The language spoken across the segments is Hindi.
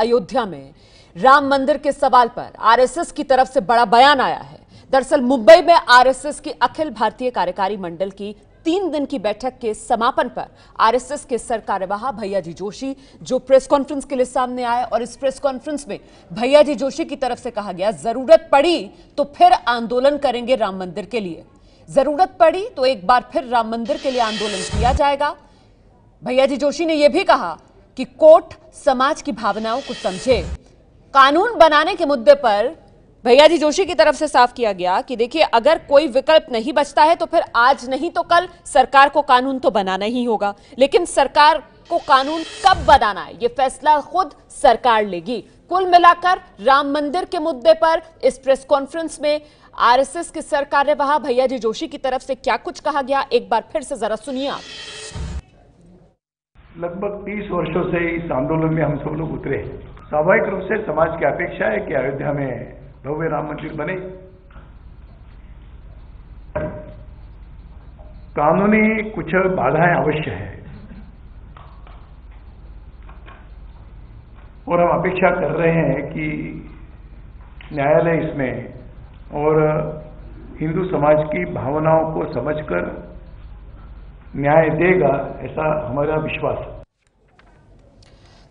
अयोध्या में राम मंदिर के सवाल पर आरएसएस की तरफ से बड़ा बयान आया है दरअसल मुंबई में आरएसएस की अखिल भारतीय कार्यकारी मंडल की तीन दिन की बैठक के समापन पर आरएसएस के सर कार्यवाह भैया जी जोशी जो प्रेस कॉन्फ्रेंस के लिए सामने आए और इस प्रेस कॉन्फ्रेंस में भैया जी जोशी की तरफ से कहा गया जरूरत पड़ी तो फिर आंदोलन करेंगे राम मंदिर के लिए जरूरत पड़ी तो एक बार फिर राम मंदिर के लिए आंदोलन किया जाएगा भैया जी जोशी ने यह भी कहा कि कोर्ट समाज की भावनाओं को समझे कानून बनाने के मुद्दे पर भैया जी जोशी की तरफ से साफ किया गया कि देखिए अगर कोई विकल्प नहीं बचता है तो फिर आज नहीं तो कल सरकार को कानून तो बनाना ही होगा लेकिन सरकार को कानून कब बनाना है यह फैसला खुद सरकार लेगी कुल मिलाकर राम मंदिर के मुद्दे पर इस प्रेस कॉन्फ्रेंस में आरएसएस के कहा भैया जी जोशी की तरफ से क्या कुछ कहा गया एक बार फिर से जरा सुनिए आप लगभग 30 वर्षों से इस आंदोलन में हम सब लोग उतरे स्वाभाविक रूप से समाज की अपेक्षा है कि अयोध्या में भव्य राम मंदिर बने कानूनी कुछ बाधाएं अवश्य है और हम अपेक्षा कर रहे हैं कि न्यायालय इसमें और हिंदू समाज की भावनाओं को समझकर न्याय देगा ऐसा हमारा विश्वास है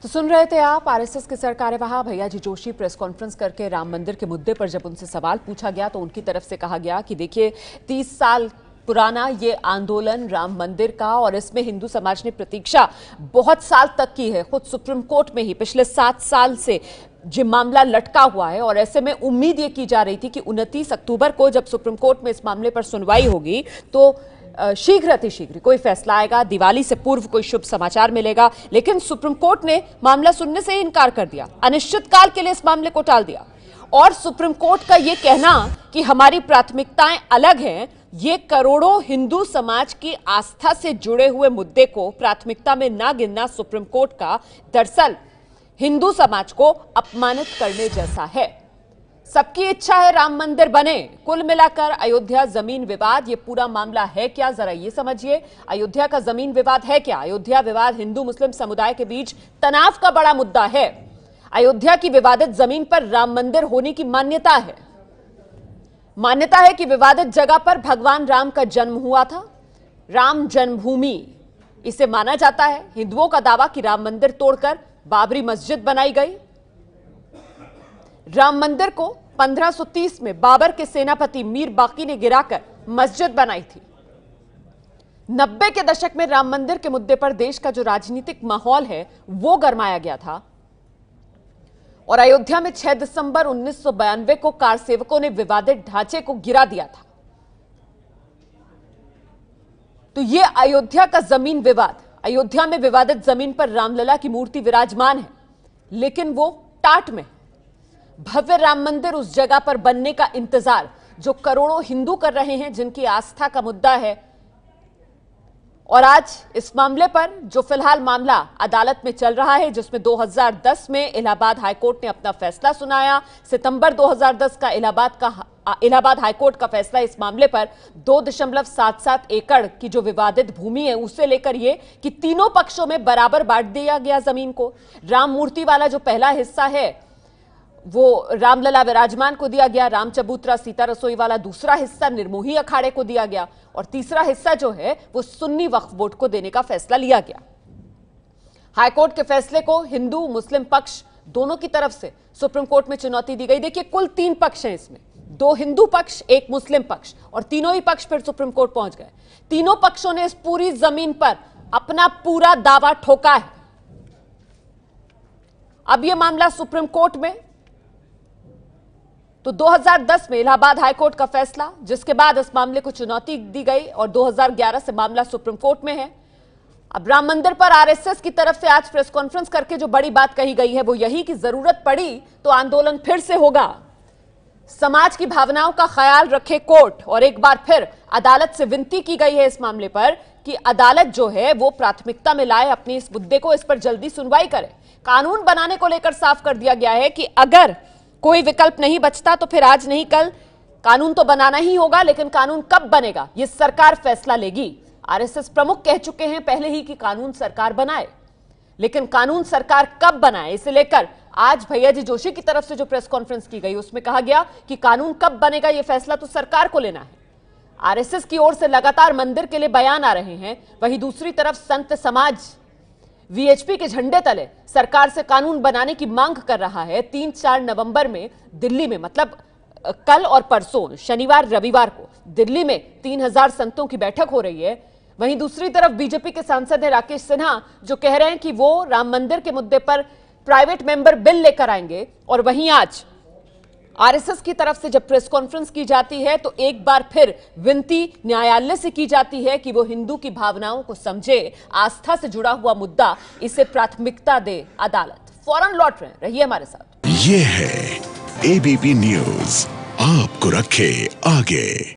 तो सुन रहे थे आप आरएसएस के सर कार्यवाह जी जोशी प्रेस कॉन्फ्रेंस करके राम मंदिर के मुद्दे पर जब उनसे सवाल पूछा गया तो उनकी तरफ से कहा गया कि देखिए 30 साल पुराना ये आंदोलन राम मंदिर का और इसमें हिंदू समाज ने प्रतीक्षा बहुत साल तक की है खुद सुप्रीम कोर्ट में ही पिछले सात साल से जो मामला लटका हुआ है और ऐसे में उम्मीद ये की जा रही थी कि उनतीस अक्टूबर को जब सुप्रीम कोर्ट में इस मामले पर सुनवाई होगी तो शीघ्र अतिशीघ्र कोई फैसला आएगा दिवाली से पूर्व कोई शुभ समाचार मिलेगा लेकिन सुप्रीम कोर्ट ने मामला सुनने से इनकार कर दिया अनिश्चितकाल के लिए इस मामले को टाल दिया और सुप्रीम कोर्ट का यह कहना कि हमारी प्राथमिकताएं अलग हैं ये करोड़ों हिंदू समाज की आस्था से जुड़े हुए मुद्दे को प्राथमिकता में ना गिनना सुप्रीम कोर्ट का दरअसल हिंदू समाज को अपमानित करने जैसा है सबकी इच्छा है राम मंदिर बने कुल मिलाकर अयोध्या जमीन विवाद ये पूरा मामला है क्या जरा ये समझिए अयोध्या का जमीन विवाद है क्या अयोध्या विवाद हिंदू मुस्लिम समुदाय के बीच तनाव का बड़ा मुद्दा है अयोध्या की विवादित जमीन पर राम मंदिर होने की मान्यता है मान्यता है कि विवादित जगह पर भगवान राम का जन्म हुआ था राम जन्मभूमि इसे माना जाता है हिंदुओं का दावा कि राम मंदिर तोड़कर बाबरी मस्जिद बनाई गई राम मंदिर को 1530 में बाबर के सेनापति मीर बाकी ने गिराकर मस्जिद बनाई थी नब्बे के दशक में राम मंदिर के मुद्दे पर देश का जो राजनीतिक माहौल है वो गरमाया गया था और अयोध्या में 6 दिसंबर 1992 को कार सेवकों ने विवादित ढांचे को गिरा दिया था तो ये अयोध्या का जमीन विवाद अयोध्या में विवादित जमीन पर रामलला की मूर्ति विराजमान है लेकिन वो टाट में है भव्य राम मंदिर उस जगह पर बनने का इंतजार जो करोड़ों हिंदू कर रहे हैं जिनकी आस्था का मुद्दा है और आज इस मामले पर जो फिलहाल मामला अदालत में चल रहा है जिसमें 2010 में इलाहाबाद हाईकोर्ट ने अपना फैसला सुनाया सितंबर 2010 का इलाहाबाद का इलाहाबाद हाईकोर्ट का फैसला इस मामले पर दो दशमलव सात सात एकड़ की जो विवादित भूमि है उसे लेकर यह कि तीनों पक्षों में बराबर बांट दिया गया जमीन को राम मूर्ति वाला जो पहला हिस्सा है वो रामलला विराजमान को दिया गया राम चबूतरा सीता रसोई वाला दूसरा हिस्सा निर्मोही अखाड़े को दिया गया और तीसरा हिस्सा जो है वो सुन्नी वक्फ बोर्ड को देने का फैसला लिया गया हाईकोर्ट के फैसले को हिंदू मुस्लिम पक्ष दोनों की तरफ से सुप्रीम कोर्ट में चुनौती दी गई देखिए कुल तीन पक्ष हैं इसमें दो हिंदू पक्ष एक मुस्लिम पक्ष और तीनों ही पक्ष फिर सुप्रीम कोर्ट पहुंच गए तीनों पक्षों ने इस पूरी जमीन पर अपना पूरा दावा ठोका है अब यह मामला सुप्रीम कोर्ट में तो 2010 में इलाहाबाद हाईकोर्ट का फैसला जिसके बाद इस मामले को चुनौती दी गई और 2011 से मामला सुप्रीम कोर्ट में है अब राम मंदिर पर आरएसएस की तरफ से आज प्रेस कॉन्फ्रेंस करके जो बड़ी बात कही गई है वो यही कि जरूरत पड़ी तो आंदोलन फिर से होगा समाज की भावनाओं का ख्याल रखे कोर्ट और एक बार फिर अदालत से विनती की गई है इस मामले पर कि अदालत जो है वो प्राथमिकता में लाए अपने इस मुद्दे को इस पर जल्दी सुनवाई करे कानून बनाने को लेकर साफ कर दिया गया है कि अगर कोई विकल्प नहीं बचता तो फिर आज नहीं कल कानून तो बनाना ही होगा लेकिन कानून कब बनेगा ये सरकार फैसला लेगी आरएसएस प्रमुख कह चुके हैं पहले ही कि कानून सरकार बनाए लेकिन कानून सरकार कब बनाए इसे लेकर आज भैया जी जोशी की तरफ से जो प्रेस कॉन्फ्रेंस की गई उसमें कहा गया कि कानून कब बनेगा यह फैसला तो सरकार को लेना है आरएसएस की ओर से लगातार मंदिर के लिए बयान आ रहे हैं वहीं दूसरी तरफ संत समाज वीएचपी के झंडे तले सरकार से कानून बनाने की मांग कर रहा है तीन चार नवंबर में दिल्ली में मतलब कल और परसों शनिवार रविवार को दिल्ली में तीन हजार संतों की बैठक हो रही है वहीं दूसरी तरफ बीजेपी के सांसद है राकेश सिन्हा जो कह रहे हैं कि वो राम मंदिर के मुद्दे पर प्राइवेट मेंबर बिल लेकर आएंगे और वहीं आज आरएसएस की तरफ से जब प्रेस कॉन्फ्रेंस की जाती है तो एक बार फिर विनती न्यायालय से की जाती है कि वो हिंदू की भावनाओं को समझे आस्था से जुड़ा हुआ मुद्दा इसे प्राथमिकता दे अदालत फौरन लौट रहे रहिए हमारे साथ ये है एबीपी न्यूज आपको रखे आगे